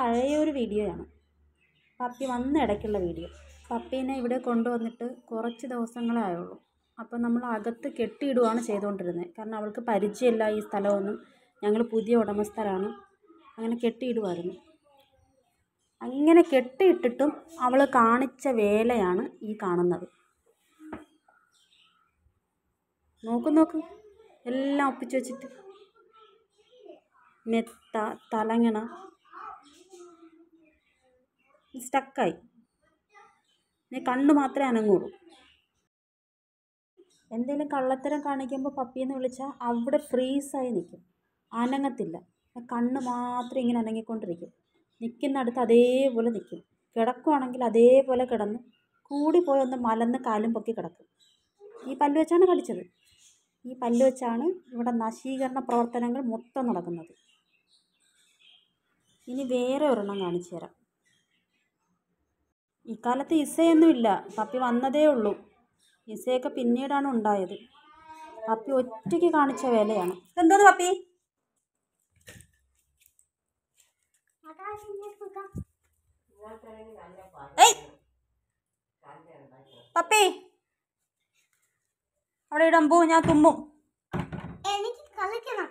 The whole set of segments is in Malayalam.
പഴയ ഒരു വീഡിയോയാണ് പപ്പി വന്ന ഇടയ്ക്കുള്ള വീഡിയോ പപ്പീനെ ഇവിടെ കൊണ്ടുവന്നിട്ട് കുറച്ച് ദിവസങ്ങളേ ആയുള്ളൂ അപ്പോൾ നമ്മൾ അകത്ത് കെട്ടിയിടുകയാണ് ചെയ്തുകൊണ്ടിരുന്നത് കാരണം അവൾക്ക് പരിചയമില്ല ഈ സ്ഥലമൊന്നും ഞങ്ങൾ പുതിയ ഉടമസ്ഥരാണ് അങ്ങനെ കെട്ടിയിടുമായിരുന്നു അങ്ങനെ കെട്ടിയിട്ടിട്ടും അവൾ കാണിച്ച വേലയാണ് ഈ കാണുന്നത് നോക്ക് നോക്ക് എല്ലാം ഒപ്പിച്ച് വെച്ചിട്ട് നെത്ത തലങ്ങണ സ്റ്റക്കായി ഞാൻ കണ്ണു മാത്രമേ അനങ്ങുള്ളൂ എന്തെങ്കിലും കള്ളത്തരം കാണിക്കുമ്പോൾ പപ്പിയെന്ന് വിളിച്ചാൽ അവിടെ ഫ്രീസായി നിൽക്കും അനങ്ങത്തില്ല കണ്ണ് മാത്രം ഇങ്ങനെ അനങ്ങിക്കൊണ്ടിരിക്കും നിൽക്കുന്നിടത്ത് അതേപോലെ നിൽക്കും കിടക്കുവാണെങ്കിൽ അതേപോലെ കിടന്ന് കൂടി ഒന്ന് മലന്ന് കാലും പൊക്കി കിടക്കും ഈ പല്ല് വെച്ചാണ് കടിച്ചത് ഈ പല്ല് വെച്ചാണ് ഇവിടെ നശീകരണ പ്രവർത്തനങ്ങൾ മൊത്തം നടക്കുന്നത് ഇനി വേറെ ഒരെണ്ണം കാണിച്ചു തരാം ഇക്കാലത്ത് ഇസയൊന്നുമില്ല പപ്പി വന്നതേ ഉള്ളൂ ഇസയൊക്കെ പിന്നീടാണ് ഉണ്ടായത് പപ്പി ഒറ്റയ്ക്ക് കാണിച്ച വേലയാണ് എന്തോന്ന് പപ്പി പപ്പി അവിടെ പോ ഞാൻ തുമ്മും എനിക്ക് കളിക്കണം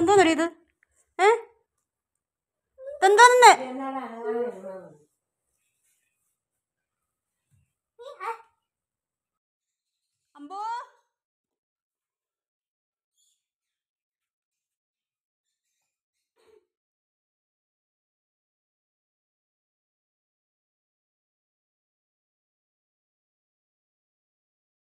എന്തോന്നടി ഇത് ഏ എന്തോന്നെ